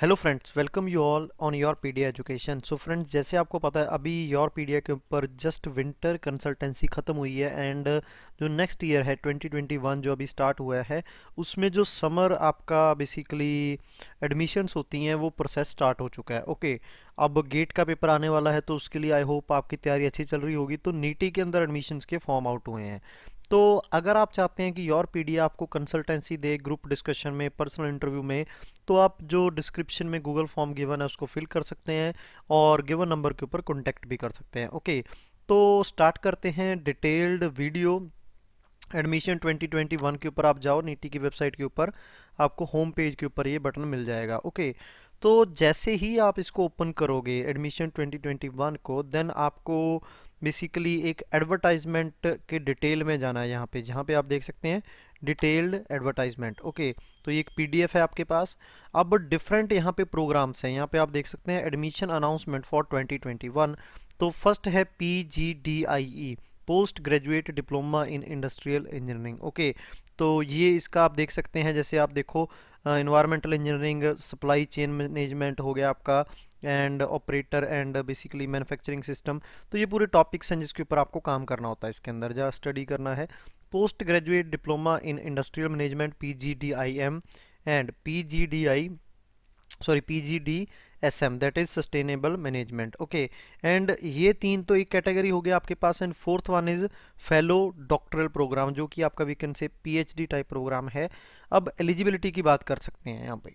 Hello friends welcome you all on your pedia education so friends जैसे आपको पता है अभी योर पीडिया के ऊपर जस्ट विंटर कंसल्टेंसी ख़त्म हुई है एंड uh, जो नेक्स्ट ईयर है 2021 जो अभी स्टार्ट हुआ है उसमें जो समर आपका बेसिकली एडमिशन्स होती हैं वो प्रोसेस स्टार्ट हो चुका है ओके okay, अब गेट का पेपर आने वाला है तो उसके लिए आई होप आपकी तैयारी अच्छी चल रही होगी तो नीटी के अंदर एडमिशन्स के फॉर्म आउट हुए हैं तो अगर आप चाहते हैं कि योर पीडीए आपको कंसल्टेंसी दे ग्रुप डिस्कशन में पर्सनल इंटरव्यू में तो आप जो डिस्क्रिप्शन में गूगल फॉर्म गिवन है उसको फिल कर सकते हैं और गिवन नंबर के ऊपर कॉन्टैक्ट भी कर सकते हैं ओके तो स्टार्ट करते हैं डिटेल्ड वीडियो एडमिशन 2021 के ऊपर आप जाओ नीटी की वेबसाइट के ऊपर आपको होम पेज के ऊपर ये बटन मिल जाएगा ओके okay. तो जैसे ही आप इसको ओपन करोगे एडमिशन 2021 को देन आपको बेसिकली एक एडवर्टाइजमेंट के डिटेल में जाना है यहाँ पे जहाँ पे आप देख सकते हैं डिटेल्ड एडवर्टाइजमेंट ओके तो ये एक पीडीएफ है आपके पास अब डिफरेंट यहाँ पे प्रोग्राम्स हैं यहाँ पे आप देख सकते हैं एडमिशन अनाउंसमेंट फॉर 2021 तो फर्स्ट है P G D I E post graduate diploma in industrial engineering okay तो ये इसका आप देख सकते हैं जैसे आप देखो environmental engineering supply chain management हो गया आपका and operator and basically manufacturing system तो ये पूरे टॉपिक्स हैं जिसके ऊपर आपको काम करना होता है इसके अंदर जहाँ स्टडी करना है post graduate diploma in industrial management P G D I M and P G D I sorry P G D S M that is sustainable management okay and ये तीन तो एक कैटेगरी हो गया आपके पास and fourth one is fellow doctoral programme जो कि आपका वीकेंड से डी टाइप प्रोग्राम है अब एलिजिबिलिटी की बात कर सकते हैं यहाँ पे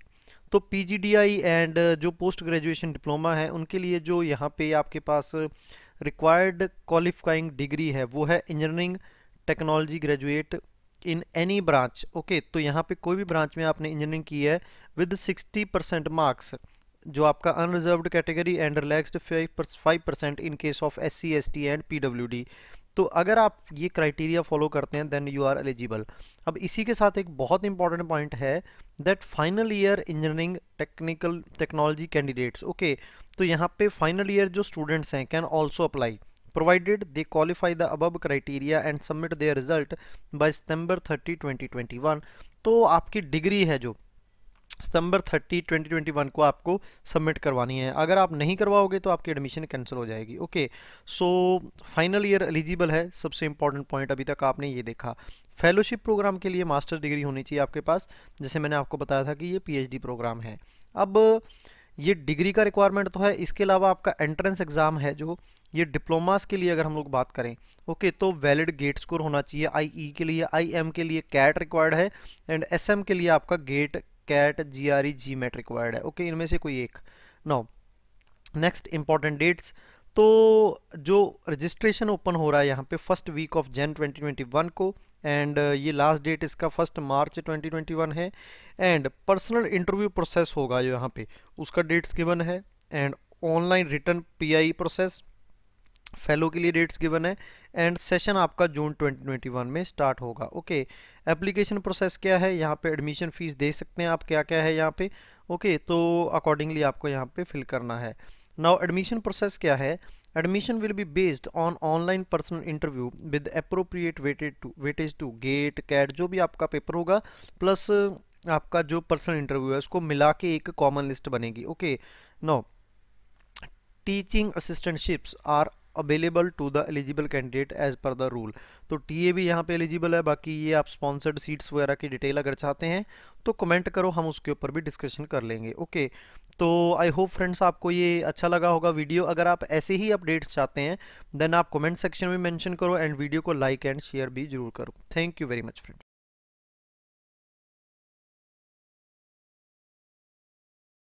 तो P G D I and जो पोस्ट ग्रेजुएशन डिप्लोमा है उनके लिए जो यहाँ पे आपके पास रिक्वायर्ड क्वालिफाइंग डिग्री है वो है engineering technology graduate in any branch okay तो यहाँ पे कोई भी ब्रांच में आपने इंजीनियरिंग की है विद 60 परसेंट मार्क्स जो आपका unreserved category and relaxed five percent in case of S C S T and P W D तो अगर आप ये क्राइटेरिया फॉलो करते हैं देन यू आर एलिजिबल अब इसी के साथ एक बहुत इंपॉर्टेंट पॉइंट है that final year engineering technical technology candidates okay तो यहाँ पे फाइनल ईयर जो स्टूडेंट्स हैं can also apply provided they qualify the above criteria and submit their result by September 30, 2021 तो आपकी डिग्री है जो सितंबर 30, 2021 को आपको सबमिट करवानी है अगर आप नहीं करवाओगे तो आपकी एडमिशन कैंसिल हो जाएगी okay so final year eligible है सबसे इंपॉर्टेंट पॉइंट अभी तक आपने ये देखा फेलोशिप प्रोग्राम के लिए मास्टर्स डिग्री होनी चाहिए आपके पास जैसे मैंने आपको बताया था कि ये पीएचडी प्रोग्राम है अब ये डिग्री का रिक्वायरमेंट तो है इसके अलावा आपका एंट्रेंस एग्ज़ाम है जो ये डिप्लोमास के लिए अगर हम लोग बात करें ओके तो वैलिड गेट स्कोर होना चाहिए आईई e के लिए आईएम के लिए कैट रिक्वायर्ड है एंड एसएम के लिए आपका GATE CAT GRE GMAT required है ओके इनमें से कोई एक नो नेक्स्ट इंपॉर्टेंट डेट्स तो जो रजिस्ट्रेशन ओपन हो रहा है यहाँ पे फर्स्ट वीक ऑफ जैन 2021 को एंड uh, ये लास्ट डेट इसका फर्स्ट मार्च 2021 है एंड पर्सनल इंटरव्यू प्रोसेस होगा यहाँ पे उसका डेट्स गिवन है and online written PI process fellow के लिए डेट्स गिवन है एंड सेशन आपका जून 2021 में स्टार्ट होगा ओके एप्लीकेशन प्रोसेस क्या है यहाँ पे एडमिशन फीस दे सकते हैं आप क्या क्या है यहाँ पे ओके okay, तो अकॉर्डिंगली आपको यहाँ पे फिल करना है नाउ एडमिशन प्रोसेस क्या है Admission will be based on online personal interview with appropriate weighted to weightage to GATE CAT जो भी आपका पेपर होगा प्लस आपका जो पर्सनल इंटरव्यू है उसको मिला के एक कॉमन लिस्ट बनेगी okay no teaching assistantships are available to the eligible candidate as per the rule तो टीए भी यहाँ पे एलिजिबल है बाकी ये आप स्पॉन्सर्ड सीट्स वगैरह की डिटेल अगर चाहते हैं तो कमेंट करो हम उसके ऊपर भी डिस्कशन कर लेंगे ओके तो आई होप फ्रेंड्स आपको ये अच्छा लगा होगा वीडियो अगर आप ऐसे ही अपडेट्स चाहते हैं देन आप कमेंट सेक्शन में मेंशन करो एंड वीडियो को लाइक एंड शेयर भी जरूर करो thank you very much friends